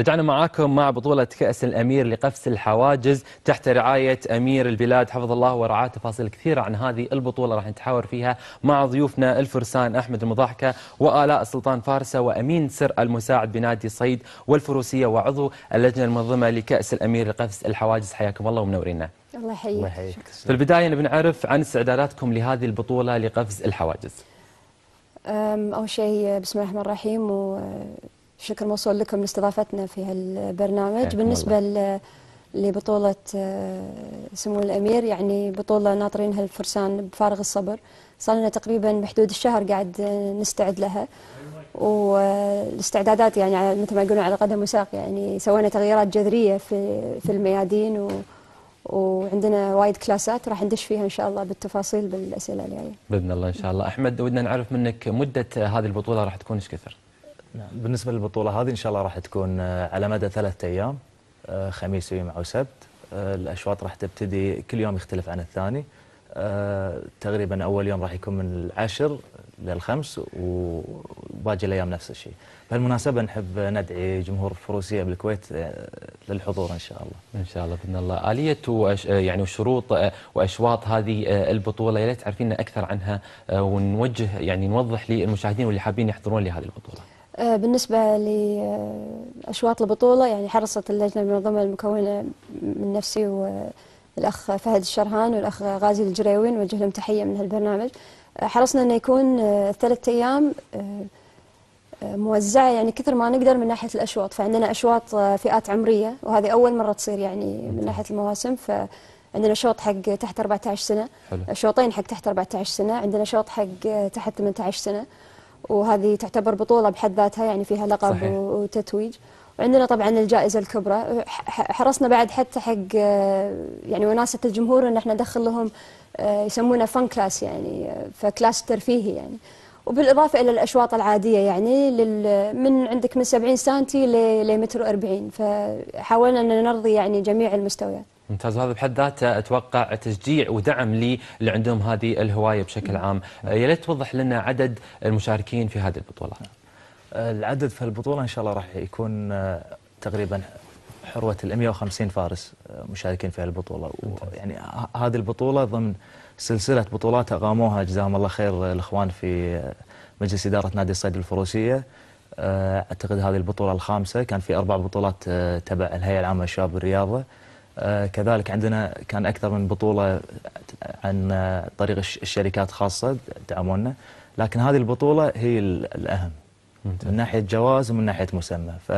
رجعنا معاكم مع بطولة كأس الأمير لقفز الحواجز تحت رعاية أمير البلاد حفظ الله ورعاه تفاصيل كثيرة عن هذه البطولة راح نتحاور فيها مع ضيوفنا الفرسان أحمد المضاحكة وآلاء سلطان فارسة وأمين سر المساعد بنادي صيد والفروسية وعضو اللجنة المنظمة لكأس الأمير لقفز الحواجز حياكم الله ومنورينا الله يحييك الله يحييك في البداية نبي نعرف عن استعداداتكم لهذه البطولة لقفز الحواجز أول شيء بسم الله الرحمن الرحيم و الشكر موصول لكم لاستضافتنا في هالبرنامج إيه، بالنسبة لبطولة آه، سمو الأمير يعني بطولة ناطرينها الفرسان بفارغ الصبر صار لنا تقريبا بحدود الشهر قاعد آه، نستعد لها والاستعدادات يعني مثل ما يقولون على قدم وساق يعني سوينا تغييرات جذرية في في الميادين و وعندنا وايد كلاسات راح ندش فيها ان شاء الله بالتفاصيل بالاسئله الجايه. باذن الله ان شاء الله، احمد ودنا نعرف منك مده آه، هذه البطوله راح تكون ايش كثر؟ نعم. بالنسبة للبطولة هذه إن شاء الله راح تكون آه، على مدى ثلاثة أيام آه، خميس وجمعة وسبت آه، الأشواط راح تبتدي كل يوم يختلف عن الثاني تقريبا أول يوم راح يكون من العاشر للخمس وباقي الأيام نفس الشيء بالمناسبة نحب ندعي جمهور فروسية بالكويت للحضور إن شاء الله إن شاء الله بإذن الله آلية وأش يعني وشروط وأشواط هذه البطولة يا ليت تعرفين أكثر عنها ونوجه يعني نوضح للمشاهدين واللي حابين يحضرون لهذه البطولة آه، بالنسبة لأشواط البطولة يعني حرصت اللجنة المنظمة المكونة من نفسي والأخ فهد الشرهان والأخ غازي الجريوي نوجه لهم تحية من هالبرنامج آه، حرصنا أنه يكون آه، ثلاثة أيام موزعة يعني كثر ما نقدر من ناحية الأشواط فعندنا أشواط فئات عمرية وهذه أول مرة تصير يعني من ناحية المواسم ف عندنا شوط حق تحت 14 سنة حلو. شوطين حق تحت 14 سنة عندنا شوط حق تحت 18 سنة وهذه تعتبر بطولة بحد ذاتها يعني فيها لقب صحيح. وتتويج وعندنا طبعا الجائزة الكبرى حرصنا بعد حتى حق يعني وناسة الجمهور ان احنا ندخل لهم آه، يسمونه فن كلاس يعني آه، فكلاس ترفيهي يعني وبالاضافه الى الاشواط العاديه يعني لل من عندك من 70 سنتي لمتر 40 فحاولنا ان نرضي يعني جميع المستويات ممتاز وهذا بحد ذاته اتوقع تشجيع ودعم لي اللي عندهم هذه الهوايه بشكل عام، آه، يا ليت توضح لنا عدد المشاركين في هذه البطوله. آه، العدد في البطوله ان شاء الله راح يكون آه، تقريبا حروه ال 150 فارس مشاركين في البطوله يعني هذه البطوله ضمن سلسله بطولات اقاموها جزاهم الله خير الاخوان في مجلس اداره نادي الصيد الفروسيه اعتقد هذه البطوله الخامسه كان في اربع بطولات تبع الهيئه العامه للشباب والرياضه آه، كذلك عندنا كان اكثر من بطوله عن طريق الشركات خاصه دعمونا لكن هذه البطوله هي الاهم ممتاز. من ناحيه جواز ومن ناحيه مسمى ف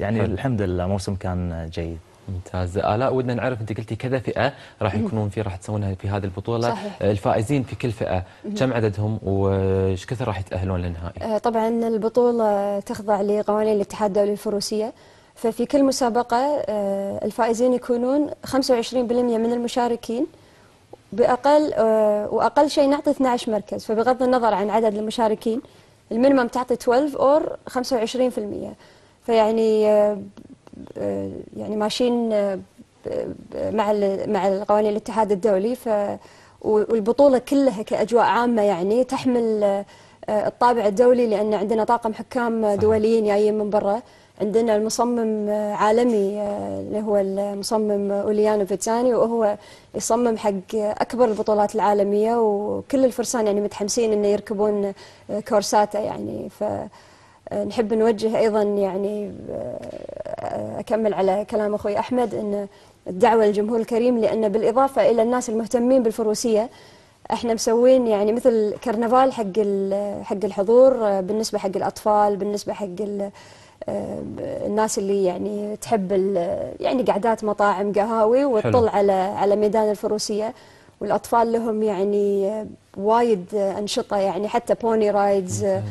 يعني حلو. الحمد لله موسم كان جيد ممتاز الاء آه، ودنا نعرف انت قلتي كذا فئه راح يكونون في راح تسوونها في هذه البطوله صحيح. آه، الفائزين في كل فئه كم عددهم وايش كثر راح يتاهلون للنهائي طبعا البطوله تخضع لقوانين الاتحاد الدولي الفروسيه ففي كل مسابقة آه، الفائزين يكونون 25% من المشاركين بأقل آه، وأقل شيء نعطي 12 مركز فبغض النظر عن عدد المشاركين المينيمم تعطي 12 أور 25% فيعني آه، يعني ماشيين مع مع قوانين الاتحاد الدولي ف والبطولة كلها كأجواء عامة يعني تحمل الطابع الدولي لأن عندنا طاقم حكام دوليين جايين من برا عندنا المصمم عالمي آه، اللي هو المصمم اوليانو فيتساني وهو يصمم حق اكبر البطولات العالميه وكل الفرسان يعني متحمسين انه يركبون كورساته يعني ف آه، نحب نوجه ايضا يعني آه، اكمل على كلام اخوي احمد ان الدعوه للجمهور الكريم لان بالاضافه الى الناس المهتمين بالفروسيه احنا مسوين يعني مثل كرنفال حق حق الحضور بالنسبه حق الاطفال بالنسبه حق الناس اللي يعني تحب يعني قعدات مطاعم قهاوي وتطل على على ميدان الفروسيه والاطفال لهم يعني وايد انشطه يعني حتى بوني رايدز ممتاز.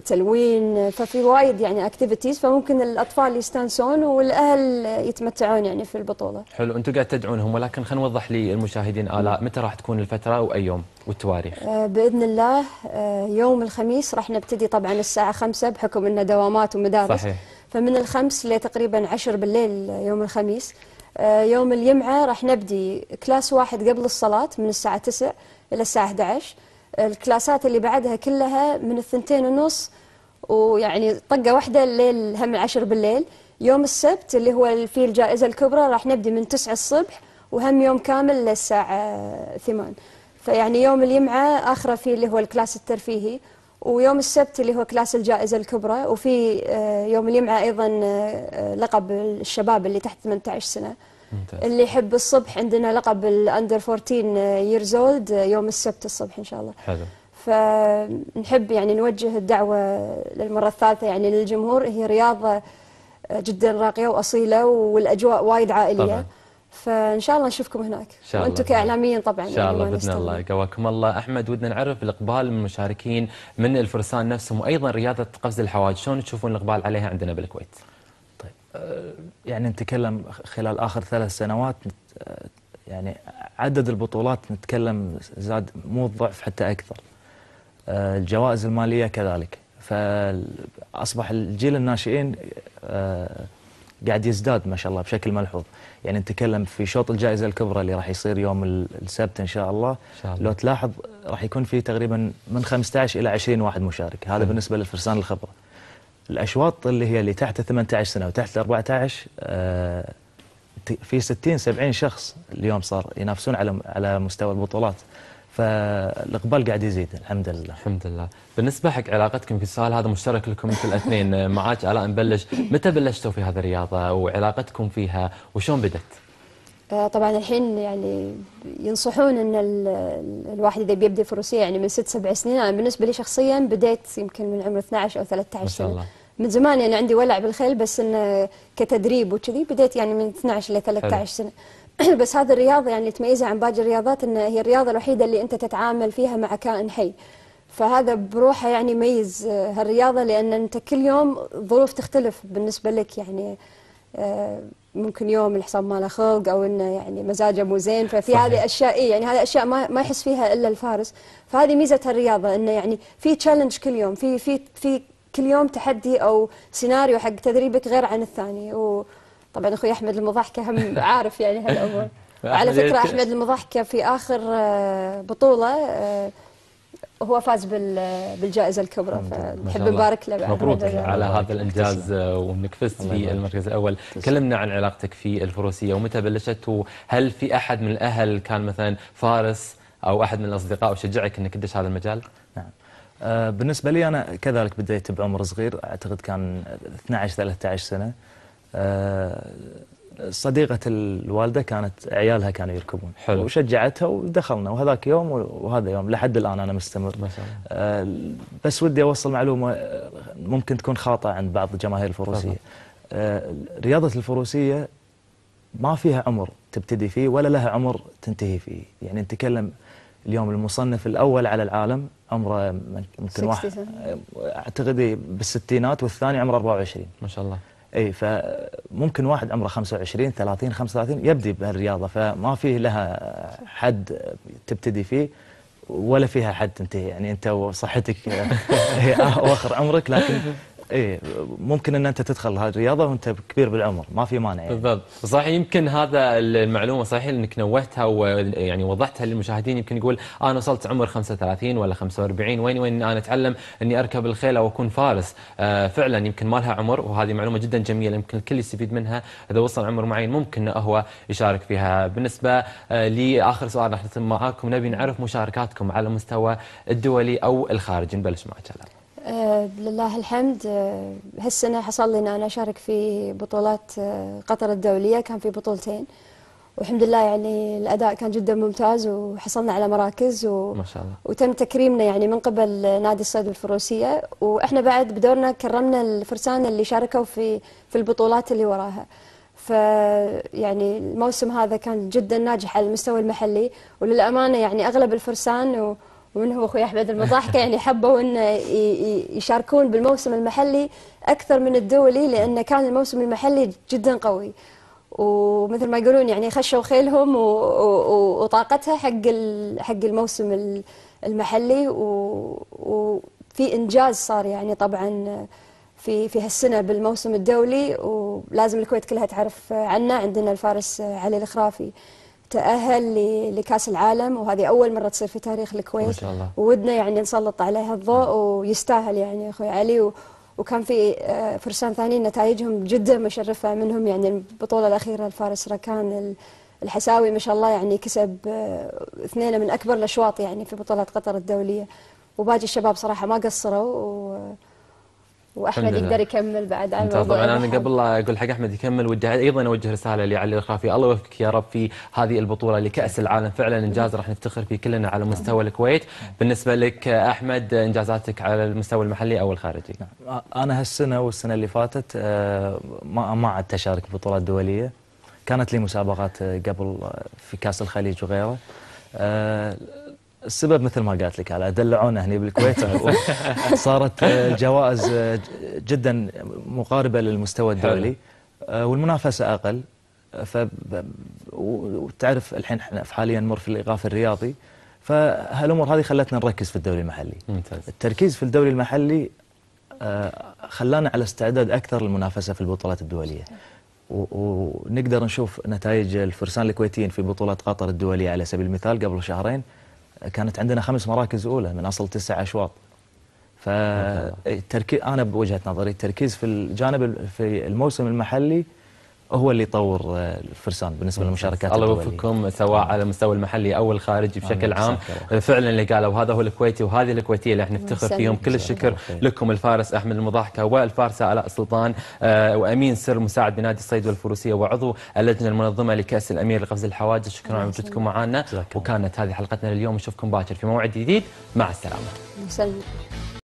تلوين ففي وايد يعني اكتيفيتيز فممكن الاطفال يستانسون والاهل يتمتعون يعني في البطوله. حلو انتم قاعد تدعونهم ولكن خلينا نوضح للمشاهدين الاء متى راح تكون الفتره واي يوم والتواريخ؟ آه، باذن الله آه، يوم الخميس راح نبتدي طبعا الساعه 5 بحكم انه دوامات ومدارس صحيح. فمن الخمس لتقريبا 10 بالليل يوم الخميس آه، يوم الجمعه راح نبدي كلاس واحد قبل الصلاه من الساعه 9 الى الساعه 11 الكلاسات اللي بعدها كلها من الثنتين ونص ويعني طقه واحده الليل هم العشر بالليل يوم السبت اللي هو في الجائزه الكبرى راح نبدي من 9 الصبح وهم يوم كامل للساعه 8 فيعني يوم الجمعه اخره فيه اللي هو الكلاس الترفيهي ويوم السبت اللي هو كلاس الجائزة الكبرى وفي آه، يوم الجمعة أيضا آه، لقب الشباب اللي تحت 18 سنة ممتاز. اللي يحب الصبح عندنا لقب الاندر 14 ييرز اولد يوم السبت الصبح ان شاء الله حلو فنحب يعني نوجه الدعوه للمره الثالثه يعني للجمهور هي رياضه جدا راقيه واصيله والاجواء وايد عائليه طبعا. فان شاء الله نشوفكم هناك وانتم كاعلاميين طبعا ان يعني شاء الله باذن الله قواكم الله احمد ودنا نعرف الاقبال من المشاركين من الفرسان نفسهم وايضا رياضه قفز الحواج شلون تشوفون الاقبال عليها عندنا بالكويت آه، يعني نتكلم خلال آخر ثلاث سنوات آه، يعني عدد البطولات نتكلم زاد مو الضعف حتى أكثر آه، الجوائز المالية كذلك فأصبح الجيل الناشئين قاعد يزداد ما شاء الله بشكل ملحوظ يعني نتكلم في شوط الجائزة الكبرى اللي راح يصير يوم السبت إن شاء الله, شاء الله. لو تلاحظ راح يكون في تقريبا من 15 إلى 20 واحد مشارك هذا م. بالنسبة للفرسان الخبرة الاشواط اللي هي اللي تحت 18 سنه وتحت 14 آه، في 60 70 شخص اليوم صار ينافسون على على مستوى البطولات فالاقبال قاعد يزيد الحمد لله الحمد لله بالنسبه حق علاقتكم في السؤال هذا مشترك لكم انتم الاثنين آه، معاك علاء نبلش متى بلشتوا في هذه الرياضه وعلاقتكم فيها وشلون بدت طبعا الحين يعني ينصحون ان الواحد اذا بيبدا في روسيا يعني من ست سبع سنين انا بالنسبه لي شخصيا بديت يمكن من عمر 12 او 13 ما شاء الله. سنه من زمان يعني عندي ولع بالخيل بس انه كتدريب وكذي بديت يعني من 12 ل 13 سنه بس هذه الرياضه يعني تميزها عن باقي الرياضات ان هي الرياضه الوحيده اللي انت تتعامل فيها مع كائن حي فهذا بروحه يعني يميز هالرياضه لان انت كل يوم ظروف تختلف بالنسبه لك يعني آه، ممكن يوم الحصان ماله خلق او انه يعني مزاجه مو زين ففي صحيح. هذه اشياء إيه يعني هذه اشياء ما ما يحس فيها الا الفارس فهذه ميزه الرياضه انه يعني في تشالنج كل يوم في في في كل يوم تحدي او سيناريو حق تدريبك غير عن الثاني وطبعا اخوي احمد المضحكه هم عارف يعني هالامور على فكره احمد المضحكه في اخر آه، بطوله آه، هو فاز بالجائزه الكبرى فنحب نبارك له مبروك على هذا الانجاز آه، وانك فزت في المركز الاول كلمنا عن علاقتك في الفروسيه ومتى بلشت وهل في احد من الاهل كان مثلا فارس او احد من الاصدقاء وشجعك انك تدش هذا المجال نعم آه، بالنسبه لي انا كذلك بديت بعمر صغير اعتقد كان 12 13 سنه آه، صديقة الوالدة كانت عيالها كانوا يركبون حلو. وشجعتها ودخلنا وهذاك يوم وهذا يوم لحد الآن أنا مستمر بس, آه، بس ودي أوصل معلومة ممكن تكون خاطئة عند بعض الجماهير الفروسية آه، رياضة الفروسية ما فيها عمر تبتدي فيه ولا لها عمر تنتهي فيه يعني نتكلم اليوم المصنف الأول على العالم عمره ممكن واحد آه، أعتقد بالستينات والثاني عمره 24 ما شاء الله اي فممكن واحد عمره 25 30 35 يبدي بهالرياضه فما في لها حد تبتدي فيه ولا فيها حد تنتهي يعني انت وصحتك اواخر عمرك لكن ايه ممكن ان انت تدخل هذه الرياضه وانت كبير بالعمر ما في مانع يعني. بالضبط صحيح يمكن هذا المعلومه صحيح انك نوهتها ويعني وضحتها للمشاهدين يمكن يقول انا وصلت عمر 35 ولا 45 وين وين انا اتعلم اني اركب الخيل او اكون فارس آه فعلا يمكن ما لها عمر وهذه معلومه جدا جميله يمكن الكل يستفيد منها اذا وصل عمر معين ممكن هو يشارك فيها بالنسبه آه لاخر سؤال راح نتم معاكم نبي نعرف مشاركاتكم على مستوى الدولي او الخارجي نبلش معك آه لله الحمد آه هالسنة حصل لي أن أنا أشارك في بطولات آه قطر الدولية كان في بطولتين والحمد لله يعني الأداء كان جدا ممتاز وحصلنا على مراكز و... ما شاء الله وتم تكريمنا يعني من قبل نادي الصيد والفروسية وإحنا بعد بدورنا كرمنا الفرسان اللي شاركوا في في البطولات اللي وراها فيعني الموسم هذا كان جدا ناجح على المستوى المحلي وللأمانة يعني أغلب الفرسان و... ومنهم اخوي احمد المضاحكه يعني حبوا ان يشاركون بالموسم المحلي اكثر من الدولي لان كان الموسم المحلي جدا قوي ومثل ما يقولون يعني خشوا خيلهم وطاقتها حق حق الموسم المحلي وفي انجاز صار يعني طبعا في في هالسنه بالموسم الدولي ولازم الكويت كلها تعرف عنا عندنا الفارس علي الخرافي تأهل لكأس العالم وهذه أول مرة تصير في تاريخ الكويت ما شاء الله وودنا يعني نسلط عليها الضوء نعم. ويستاهل يعني أخوي علي و وكان في آه، فرسان ثانيين نتائجهم جدا مشرفة منهم يعني البطولة الأخيرة الفارس ركان الحساوي ما شاء الله يعني كسب آه، اثنين من أكبر الأشواط يعني في بطولة قطر الدولية وباقي الشباب صراحة ما قصروا واحمد يقدر يكمل بعد عن الموضوع طبعا انا قبل لا اقول حق احمد يكمل ودي ايضا اوجه رساله لعلي الخرافي الله يوفقك يا رب في هذه البطوله لكاس العالم فعلا انجاز راح نفتخر فيه كلنا على مستوى الكويت بالنسبه لك احمد انجازاتك على المستوى المحلي او الخارجي نعم. انا هالسنه والسنه اللي فاتت آه، ما ما عدت اشارك ببطولات دوليه كانت لي مسابقات آه، قبل آه، في كاس الخليج وغيره السبب مثل ما قالت لك على دلعونا هنا بالكويت صارت الجوائز جدا مقاربه للمستوى الدولي آه، والمنافسه اقل ف وتعرف الحين احنا حاليا نمر في الايقاف الرياضي فهالامور هذه خلتنا نركز في الدوري المحلي ممتاز. التركيز في الدوري المحلي آه، خلانا على استعداد اكثر للمنافسه في البطولات الدوليه ونقدر نشوف نتائج الفرسان الكويتيين في بطولة قطر الدولية على سبيل المثال قبل شهرين كانت عندنا خمس مراكز اولى من اصل تسع اشواط فالتركيز انا بوجهه نظري التركيز في الجانب في الموسم المحلي هو اللي يطور آه، الفرسان بالنسبه للمشاركات الله يوفقكم سواء على المستوى المحلي او الخارجي بشكل عام آه، فعلا اللي قالوا هذا هو الكويتي وهذه الكويتيه اللي احنا نفتخر فيهم كل الشكر لكم الفارس احمد المضاحكه والفارسه الاء سلطان آه، وامين سر مساعد بنادي الصيد والفروسيه وعضو اللجنه المنظمه لكاس الامير لقفز الحواجز شكرا على وجودكم معنا وكانت هذه حلقتنا لليوم نشوفكم باكر في موعد جديد مع السلامه